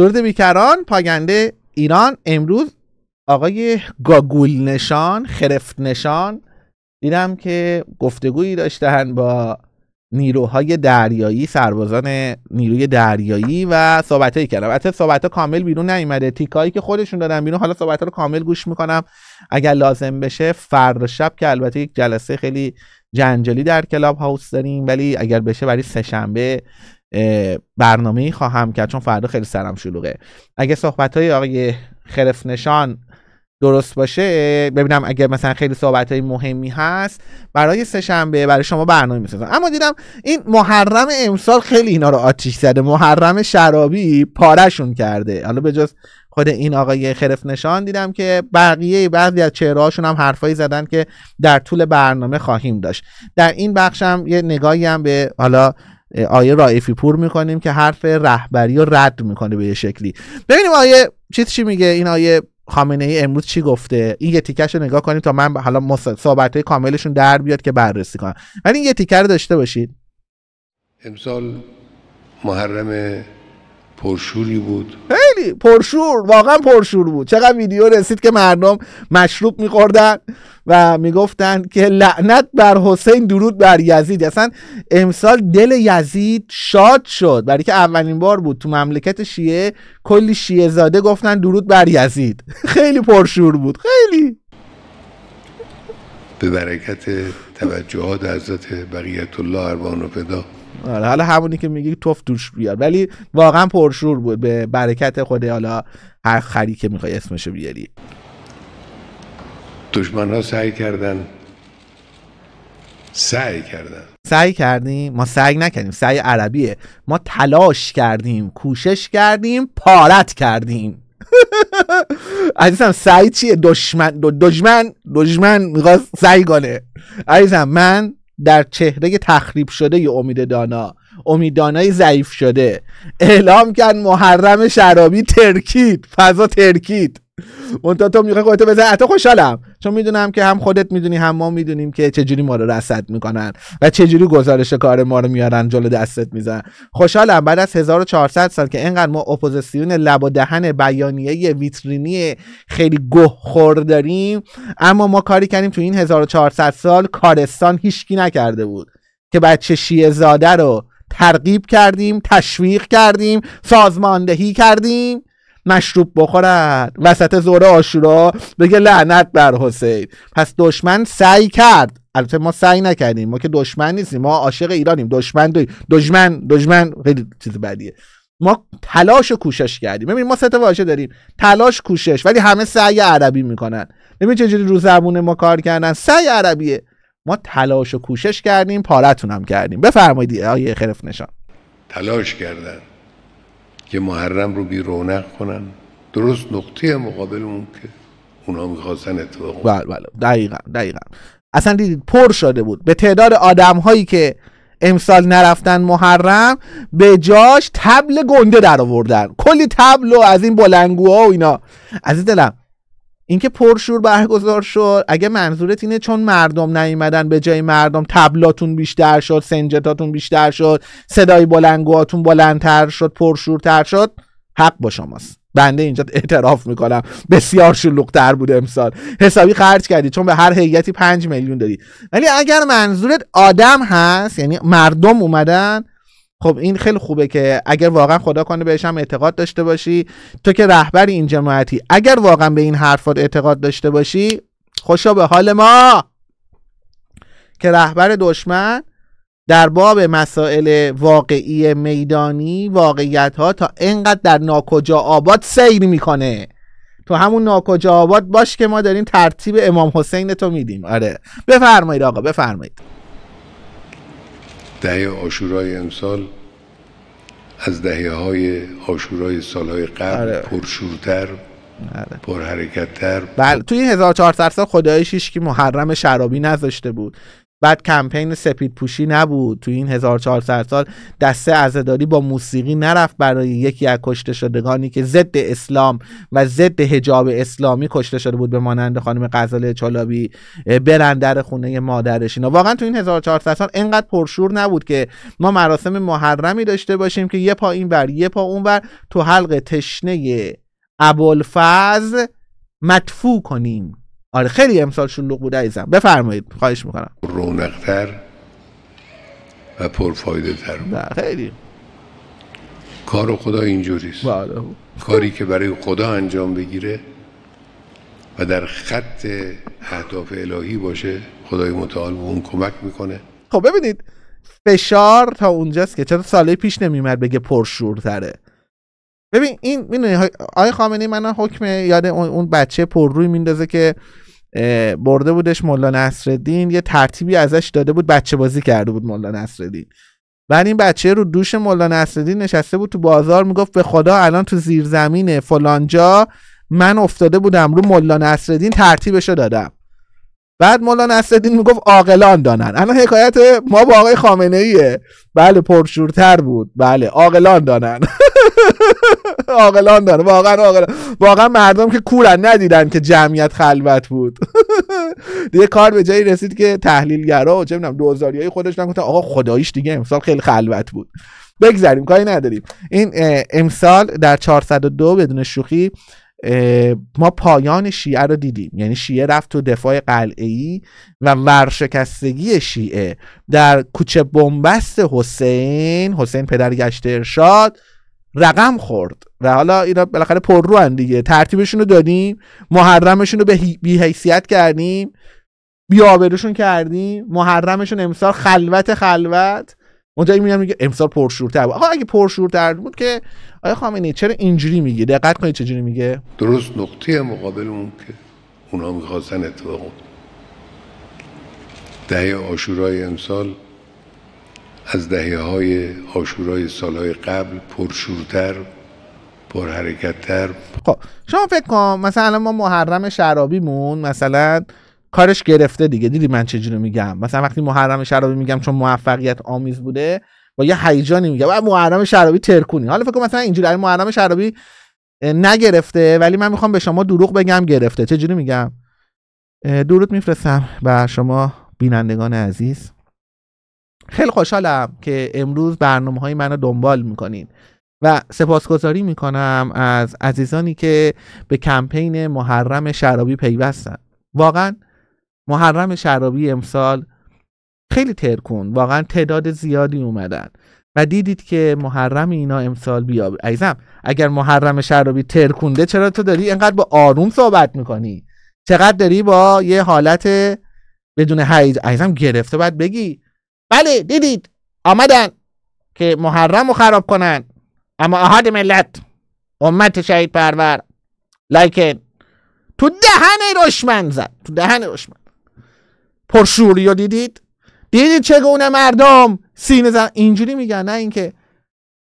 درود بیکران پاینده ایران امروز آقای گاگول نشان خرفت نشان دیدم که گفتگویی داشتن با نیروهای دریایی سربازان نیروی دریایی و صحبتهایی کردم حتی صحبت کامل بیرون نیومده تیکایی که خودشون دادن بیرون حالا صحبت رو کامل گوش میکنم اگر لازم بشه فردا شب که البته یک جلسه خیلی جنجالی در کلاب هاوس داریم ولی اگر بشه برای سهشنبه برنامه خواهم کرد چون فردا خیلی سرم شلوغه اگه صحبت های آقای خرفنشان درست باشه ببینم اگه مثلا خیلی صحبت های مهمی هست برای سهشنبه برای شما برنامه میسازم اما دیدم این محرم امسال خیلی اینا رو آتیش زده محرم شرابی پارشون کرده حالا به جز خود این آقای خرف نشان دیدم که بقیه بعضی از چهره هم حرفایی زدن که در طول برنامه خواهیم داشت در این بخش یه نگاهی هم به حالا آیه رائفی پور میکنیم که حرف رهبری رو رد میکنه به یه شکلی ببینیم آیه چیز چی میگه این آیه خامنه ای امروز چی گفته این یه تیکش رو نگاه کنیم تا من حالا صحبت های کاملشون در بیاد که بررسی کنم ولی این یه تیکر داشته باشید امسال محرم پرشوری بود خیلی پرشور واقعا پرشور بود چقدر ویدیو رسید که مردم مشروب میخوردن و میگفتن که لعنت بر حسین درود بر یزید اصلا امسال دل یزید شاد شد برای که اولین بار بود تو مملکت شیعه کلی شیعه زاده گفتن درود بر یزید خیلی پرشور بود خیلی به برکت توجهات حضرت بقیت الله اروان و پدا آره حالا همونی که میگی توف دوش بیار ولی واقعا پرشور بود به برکت خوده حالا هر خری که میخوای اسمشو بیاری دشمن ها سعی کردن سعی کردن سعی کردیم ما سعی نکردیم سعی عربیه ما تلاش کردیم کوشش کردیم پارت کردیم عزیزم سعی چیه دشمن دشمن دشمن میخواست سعی کنه عزیزم من در چهره تخریب شده ی امید دانا امید دانای ضعیف شده اعلام کرد محرم شرابی ترکید فضا ترکید منتها تو میخوای خودت بزن حتی خوشحالم چون میدونم که هم خودت میدونی هم ما میدونیم که چجوری ما رو رصد میکنن و چجوری گزارش کار ما رو میارن جلو دستت میزنن خوشحالم بعد از 1400 سال که اینقدر ما اپوزیسیون لب و دهن بیانیه ویترینی خیلی گوه خور داریم اما ما کاری کردیم تو این 1400 سال کارستان هیچکی نکرده بود که بچه شیعه زاده رو ترغیب کردیم تشویق کردیم سازماندهی کردیم مشروب بخورد وسط زور آشورا بگه لعنت بر حسین پس دشمن سعی کرد البته ما سعی نکردیم ما که دشمن نیستیم ما عاشق ایرانیم دشمن دوی دشمن دشمن خیلی چیز بدیه ما تلاش و کوشش کردیم ببین ما سه واژه داریم تلاش کوشش ولی همه سعی عربی میکنن ببین چه رو زبون ما کار کردن سعی عربیه ما تلاش و کوشش کردیم پارتون کردیم بفرمایید آیه خرف نشان تلاش کردن که محرم رو بی کنن درست نقطه مقابل اون که اونا میخواستن اتفاق بله بله دقیقا دقیقا اصلا دیدید پر شده بود به تعداد آدم هایی که امسال نرفتن محرم به جاش تبل گنده در آوردن کلی تبل و از این بلنگوها و اینا از دلم اینکه پرشور برگزار شد اگه منظورت اینه چون مردم نیومدن به جای مردم تبلاتون بیشتر شد سنجتاتون بیشتر شد صدای بلنگوهاتون بلندتر شد پرشورتر شد حق با شماست بنده اینجا اعتراف میکنم بسیار شلوغتر بود امسال حسابی خرج کردی چون به هر هیئتی 5 میلیون دادی ولی اگر منظورت آدم هست یعنی مردم اومدن خب این خیلی خوبه که اگر واقعا خدا کنه بهش هم اعتقاد داشته باشی تو که رهبر این جماعتی اگر واقعا به این حرفات اعتقاد داشته باشی خوشا به حال ما که رهبر دشمن در باب مسائل واقعی میدانی واقعیت ها تا انقدر در ناکجا آباد سیر میکنه تو همون ناکجا آباد باش که ما داریم ترتیب امام حسین تو میدیم آره بفرمایید آقا بفرمایید دهه آشورای امسال از دهه های آشورای سالهای قبل آره. پرشورتر آره. بله، پر بله توی 1400 سال خدایش که محرم شرابی نذاشته بود بعد کمپین سپید پوشی نبود تو این 1400 سال دسته عزداری با موسیقی نرفت برای یکی از کشته شدگانی که ضد اسلام و ضد حجاب اسلامی کشته شده بود به مانند خانم غزاله چالابی برن در خونه مادرش اینا واقعا تو این 1400 سال انقدر پرشور نبود که ما مراسم محرمی داشته باشیم که یه پا این بر یه پا اون بر تو حلق تشنه ابوالفضل مدفوع کنیم آره خیلی امسال شلوغ بوده ایزم بفرمایید خواهش میکنم رونقتر و پرفایده تر نه خیلی کار خدا اینجوریست بله. کاری که برای خدا انجام بگیره و در خط اهداف الهی باشه خدای متعال به اون کمک میکنه خب ببینید فشار تا اونجاست که چرا ساله پیش نمیمد بگه پرشورتره ببین این میدونی آیه خامنه‌ای من حکم یاد اون بچه پر روی میندازه که برده بودش ملا نصرالدین یه ترتیبی ازش داده بود بچه بازی کرده بود ملا نصرالدین بعد این بچه رو دوش ملا نصرالدین نشسته بود تو بازار میگفت به خدا الان تو زیرزمین فلانجا من افتاده بودم رو ملا نصرالدین ترتیبشو دادم بعد مولا اسدین میگفت عاقلان دانن الان حکایت ما با آقای خامنه ایه بله پرشورتر بود بله عاقلان دانن عاقلان واقعا واقعا مردم که کورن ندیدن که جمعیت خلوت بود دیگه کار به جایی رسید که تحلیلگرا و چه میدونم دوزاریای خودش نگفتن آقا خداییش دیگه امسال خیلی خلوت بود بگذریم کاری نداریم این امسال در 402 بدون شوخی ما پایان شیعه رو دیدیم یعنی شیعه رفت تو دفاع قلعه و ورشکستگی شیعه در کوچه بنبست حسین حسین پدر گشت ارشاد رقم خورد و حالا اینا بالاخره پر دیگه ترتیبشون رو دادیم محرمشون رو به بیحیثیت کردیم بیابرشون کردیم محرمشون امسال خلوت خلوت اونجا میگم میگه امسال پرشورتر بود آقا اگه پرشورتر بود که آیا خامنه‌ای چرا اینجوری میگه دقت کنید چجوری میگه درست نقطه مقابل اون که اونا میخواستن اتفاق دهه آشورای امسال از دهه های آشورای سالهای قبل پرشورتر پر حرکتتر خب شما فکر کن مثلا ما محرم شرابیمون مثلا کارش گرفته دیگه دیدی من چجوری میگم مثلا وقتی محرم شرابی میگم چون موفقیت آمیز بوده با یه هیجانی میگم و محرم شرابی ترکونی حالا فکر مثلا اینجوری محرم شرابی نگرفته ولی من میخوام به شما دروغ بگم گرفته چجوری میگم درود میفرستم به شما بینندگان عزیز خیلی خوشحالم که امروز برنامه های منو دنبال میکنین و سپاسگزاری میکنم از عزیزانی که به کمپین محرم شرابی پیوستن واقعا محرم شرابی امسال خیلی ترکون واقعا تعداد زیادی اومدن و دیدید که محرم اینا امسال بیا ایزم اگر محرم شرابی ترکونده چرا تو داری اینقدر با آروم صحبت میکنی چقدر داری با یه حالت بدون هیج ایزم گرفته باید بگی بله دیدید آمدن که محرم رو خراب کنن اما احاد ملت امت شهید پرور لایکن تو دهن رشمن زد تو دهن رشمن پرشوری رو دیدید دیدید چگونه مردم سینه زن اینجوری میگن نه اینکه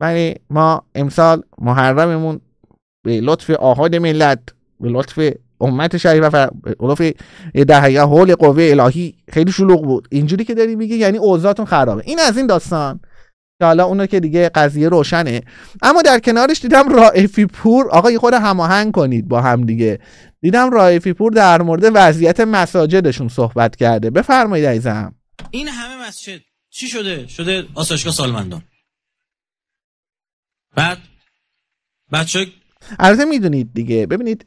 ولی ما امسال محرممون به لطف آهاد ملت به لطف امت شریف و لطف دهیه حول قوه الهی خیلی شلوغ بود اینجوری که داری میگی یعنی اوضاعتون خرابه این از این داستان که حالا اونو که دیگه قضیه روشنه اما در کنارش دیدم رائفی پور آقا یه خود هماهنگ کنید با هم دیگه دیدم رائفی پور در مورد وضعیت مساجدشون صحبت کرده بفرمایید عزیزم این همه مسجد چی شده شده آسایشگاه سالمندان بعد بچه البته میدونید دیگه ببینید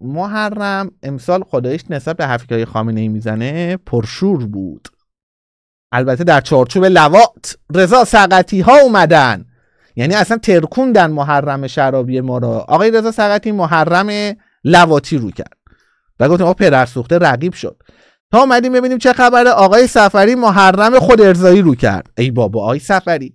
محرم امسال خدایش نسبت به حفیقای های خامنه ای میزنه پرشور بود البته در چارچوب لوات رضا سقطی ها اومدن یعنی اصلا ترکوندن محرم شرابی ما را آقای رضا سقطی محرم لواتی رو کرد و گفتیم آقا پدر سوخته رقیب شد تا اومدیم ببینیم چه خبره آقای سفری محرم خود ارزایی رو کرد ای بابا آقای سفری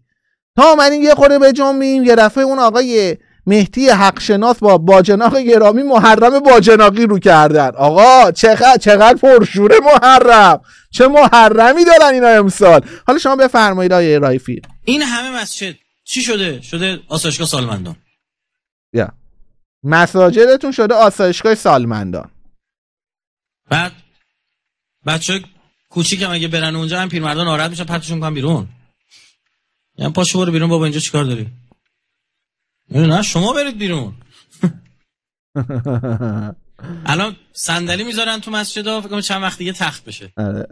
تا اومدیم یه خورده به جنبیم یه رفه اون آقای مهدی حقشناس با باجناق گرامی محرم باجناقی رو کردن آقا چقدر چقدر پرشوره محرم چه محرمی دارن اینا امسال حالا شما بفرمایید آیه رایفی این همه مسجد چی شده شده آسایشگاه سالمندان یا yeah. مساجدتون شده آسایشگاه سالمندان بعد بچه کوچیکم اگه برن اونجا هم پیرمردان آرد میشن پتشون کن بیرون یعنی پاشو برو بیرون بابا اینجا چیکار داری نه شما برید بیرون الان صندلی میذارن تو مسجد ها فکرم چند وقت دیگه تخت بشه آره,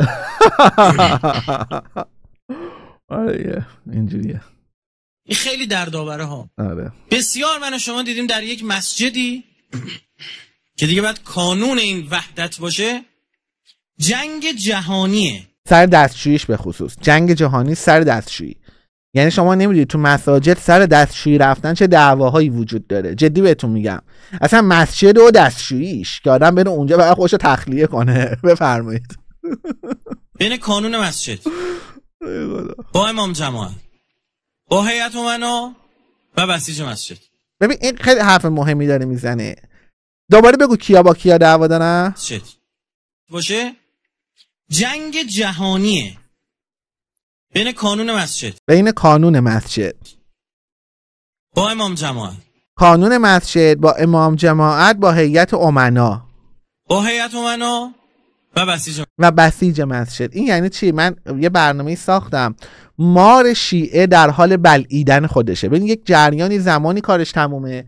آره اینجوریه این خیلی دردآوره ها آره بسیار من و شما دیدیم در یک مسجدی که دیگه بعد کانون این وحدت باشه جنگ جهانیه سر دستشویش به خصوص جنگ جهانی سر دستشویی یعنی شما نمیدونید تو مساجد سر دستشویی رفتن چه دعواهایی وجود داره جدی بهتون میگم اصلا مسجد و دستشوییش که آدم بره اونجا برای خوش تخلیه کنه بفرمایید بین کانون مسجد با امام جماعت با هیئت و و بسیج مسجد ببین این خیلی حرف مهمی داره میزنه دوباره بگو کیا با کیا دعوا دارن باشه جنگ جهانیه بین کانون مسجد بین کانون مسجد با امام جماعت کانون مسجد با امام جماعت با هیئت امنا با هیئت امنا و بسیج و بسیج مسجد این یعنی چی من یه برنامه ساختم مار شیعه در حال بلعیدن خودشه ببین یک جریانی زمانی کارش تمومه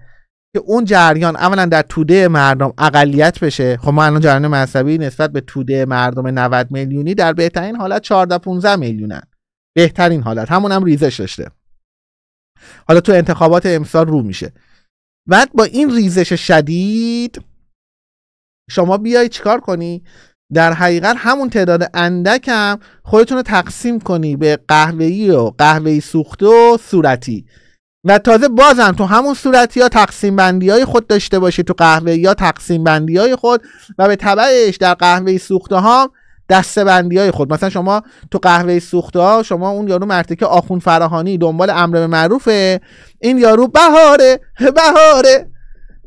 که اون جریان اولا در توده مردم اقلیت بشه خب ما الان جریان مذهبی نسبت به توده مردم 90 میلیونی در بهترین حالت 14 15 میلیونن بهترین حالت هم ریزش داشته حالا تو انتخابات امسال رو میشه بعد با این ریزش شدید شما بیای چیکار کنی در حقیقت همون تعداد اندکم هم خودتون رو تقسیم کنی به قهوه‌ای و قهوه‌ای سوخته و صورتی و تازه بازم تو همون صورتی یا تقسیم بندی های خود داشته باشی تو قهوه یا تقسیم بندی های خود و به طبعش در قهوه سوخته ها بندی های خود مثلا شما تو قهوه سوخته ها شما اون یارو مرتکه آخون فراهانی دنبال امر به معروفه این یارو بهاره بهاره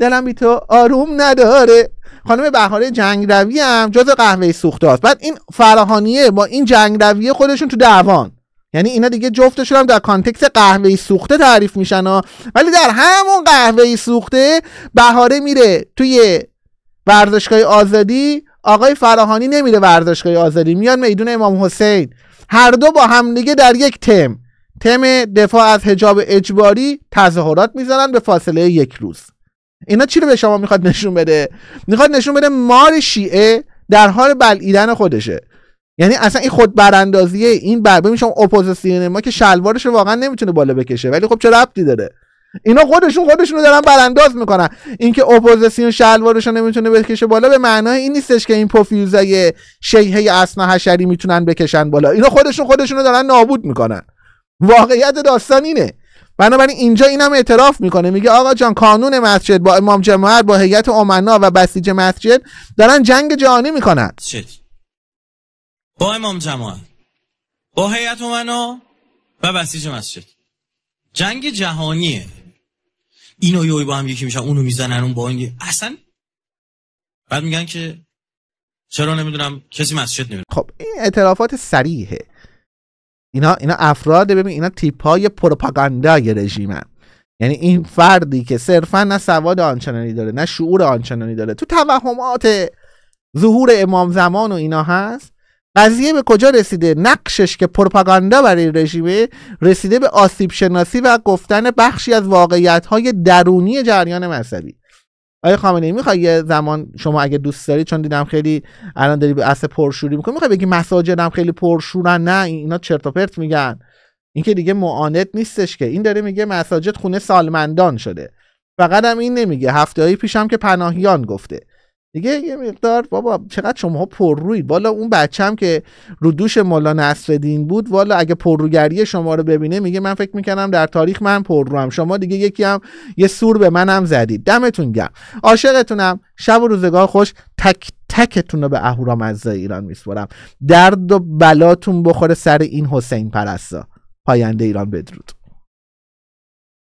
دلم بی تو آروم نداره خانم بهاره جنگ روی هم جز قهوه سوخته است. بعد این فراهانیه با این جنگ روی خودشون تو دعوان یعنی اینا دیگه جفتشون هم در کانتکست قهوه سوخته تعریف میشن ولی در همون قهوه سوخته بهاره میره توی ورزشگاه آزادی آقای فراهانی نمیره ورزشگاه آزادی میان میدون امام حسین هر دو با همدیگه در یک تم تم دفاع از حجاب اجباری تظاهرات میزنن به فاصله یک روز اینا چی رو به شما میخواد نشون بده میخواد نشون بده مار شیعه در حال بلعیدن خودشه یعنی اصلا این خود براندازیه این بر ببین اپوزیسیون ما که شلوارش رو واقعا نمیتونه بالا بکشه ولی خب چه ربطی داره اینا خودشون خودشون رو دارن برانداز میکنن اینکه اپوزیسیون شلوارش نمیتونه بکشه بالا به معنای این نیستش که این پوفیوزای شیحه اسنا حشری میتونن بکشن بالا اینا خودشون خودشون رو دارن نابود میکنن واقعیت داستان اینه بنابراین اینجا اینم اعتراف میکنه میگه آقا جان کانون مسجد با امام جماعت با هیئت امنا و بسیج مسجد دارن جنگ جهانی میکنن با امام جماعت با هیئت امنا و بسیج مسجد جنگ جهانیه اینو یوی با هم یکی میشن اونو میزنن اون با این اصلا بعد میگن که چرا نمیدونم کسی مسجد نمیدونم خب این اعترافات سریحه اینا اینا افراد ببین اینا تیپ های پروپاگاندای رژیمن یعنی این فردی که صرفا نه سواد آنچنانی داره نه شعور آنچنانی داره تو توهمات ظهور امام زمان و اینا هست قضیه به کجا رسیده نقشش که پروپاگاندا برای رژیمه رسیده به آسیب شناسی و گفتن بخشی از واقعیت های درونی جریان مذهبی آیا خامنه ای میخوای یه زمان شما اگه دوست داری چون دیدم خیلی الان داری به اصل پرشوری میکنی میخوای بگی مساجدم خیلی پرشورن نه اینا چرت و پرت میگن این که دیگه معاند نیستش که این داره میگه مساجد خونه سالمندان شده فقط هم این نمیگه هفته پیشم که پناهیان گفته دیگه یه مقدار بابا چقدر شما پر روی والا اون بچه هم که رو دوش مولانا نصرالدین بود والا اگه پرروگری شما رو ببینه میگه من فکر میکنم در تاریخ من هم شما دیگه یکی هم یه سور به منم زدید دمتون گم عاشقتونم شب و روزگار خوش تک تکتون رو به از ایران میسپرم درد و بلاتون بخوره سر این حسین پرستا پاینده ایران بدرود